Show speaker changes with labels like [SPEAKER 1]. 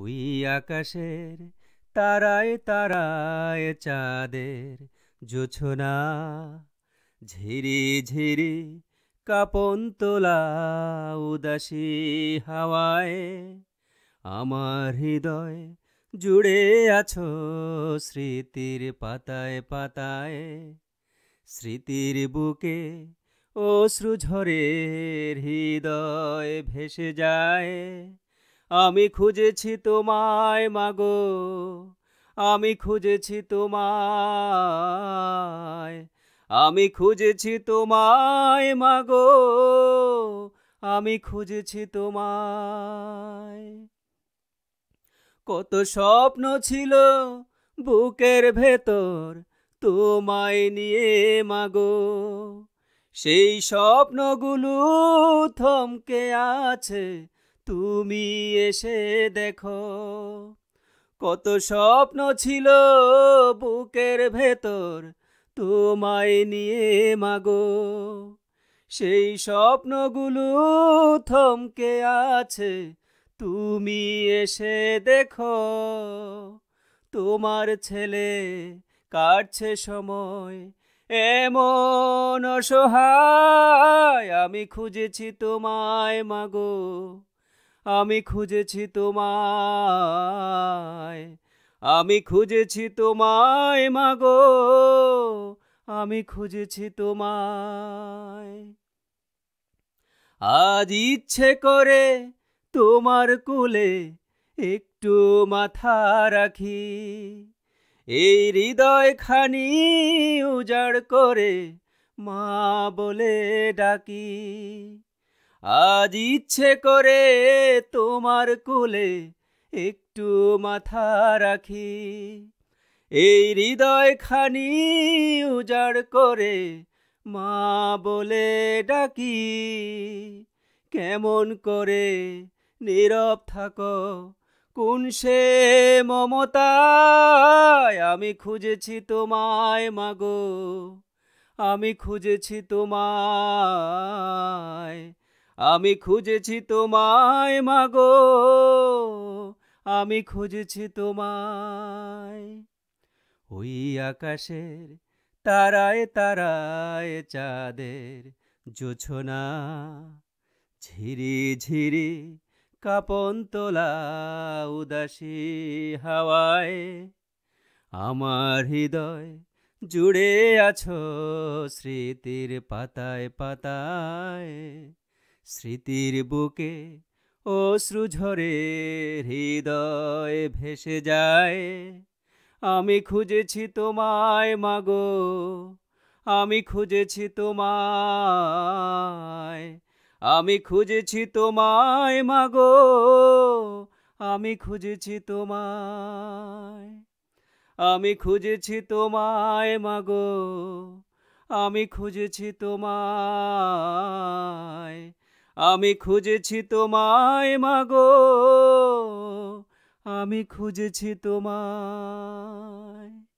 [SPEAKER 1] ওই আকাশের তারায় তারায় চাঁদের জোছনা ঝিরি ঝিরি কাপন তোলা উদাসী হাওয়ায় আমার হৃদয় জুড়ে আছো স্মৃতির পাতায় পাতায় স্মৃতির বুকে অশ্রু ঝরে হৃদয় ভেসে যায় আমি খুঁজেছি তোমায় মাগো আমি খুঁজেছি তোমায় আমি খুঁজেছি তোমায় মাগো আমি খুঁজেছি তোমায় কত স্বপ্ন ছিল বুকের ভেতর তোমায় নিয়ে মাগো সেই স্বপ্নগুলো থমকে আছে তুমি এসে দেখো কত স্বপ্ন ছিল বুকের ভেতর তোমায় নিয়ে মাগো সেই স্বপ্নগুলো থমকে আছে তুমি এসে দেখো তোমার ছেলে কাটছে সময় এমন অসহায় আমি খুঁজেছি তোমায় মাগো আমি খুঁজেছি তোমায় আমি খুঁজেছি তোমায় মাগো আমি খুঁজেছি তোমায় আজ ইচ্ছে করে তোমার কুলে একটু মাথা রাখি এই হৃদয়খানি উজাড় করে মা বলে ডাকি আজ ইচ্ছে করে তোমার কোলে একটু মাথা রাখি এই হৃদয় খানি উজাড় করে মা বলে ডাকি কেমন করে নীরব থাকো কোন সে মমতায় আমি খুঁজেছি তোমায় মাগো আমি খুঁজেছি তোমায় আমি খুঁজেছি তোমায় মাগো আমি খুঁজেছি তোমায় ওই আকাশের তারায় তারায় চাঁদের জোছনা ঝিরি ঝিরি কাপন তোলা উদাসী হাওয়ায় আমার হৃদয় জুড়ে আছো স্মৃতির পাতায় পাতায় স্মৃতির বুকে অশ্রু ঝরে হৃদয় ভেসে যায় আমি খুঁজেছি তোমায় মাগো আমি খুঁজেছি তোমায় আমি খুঁজেছি তোমায় মাগো আমি খুঁজেছি তোমায় আমি খুঁজেছি তোমায় মাগো আমি খুঁজেছি তোমায় আমি খুঁজেছি তোমায় মাগো আমি খুঁজেছি তোমায়